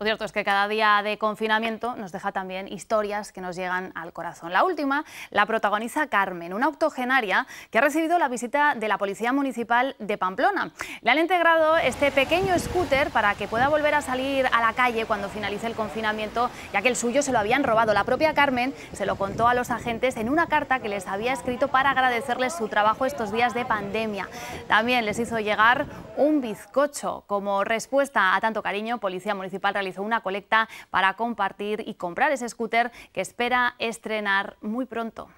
Lo cierto es que cada día de confinamiento nos deja también historias que nos llegan al corazón. La última la protagoniza Carmen, una octogenaria que ha recibido la visita de la Policía Municipal de Pamplona. Le han integrado este pequeño scooter para que pueda volver a salir a la calle cuando finalice el confinamiento, ya que el suyo se lo habían robado. La propia Carmen se lo contó a los agentes en una carta que les había escrito para agradecerles su trabajo estos días de pandemia. También les hizo llegar un bizcocho. Como respuesta a tanto cariño, Policía Municipal realizó una colecta para compartir y comprar ese scooter que espera estrenar muy pronto.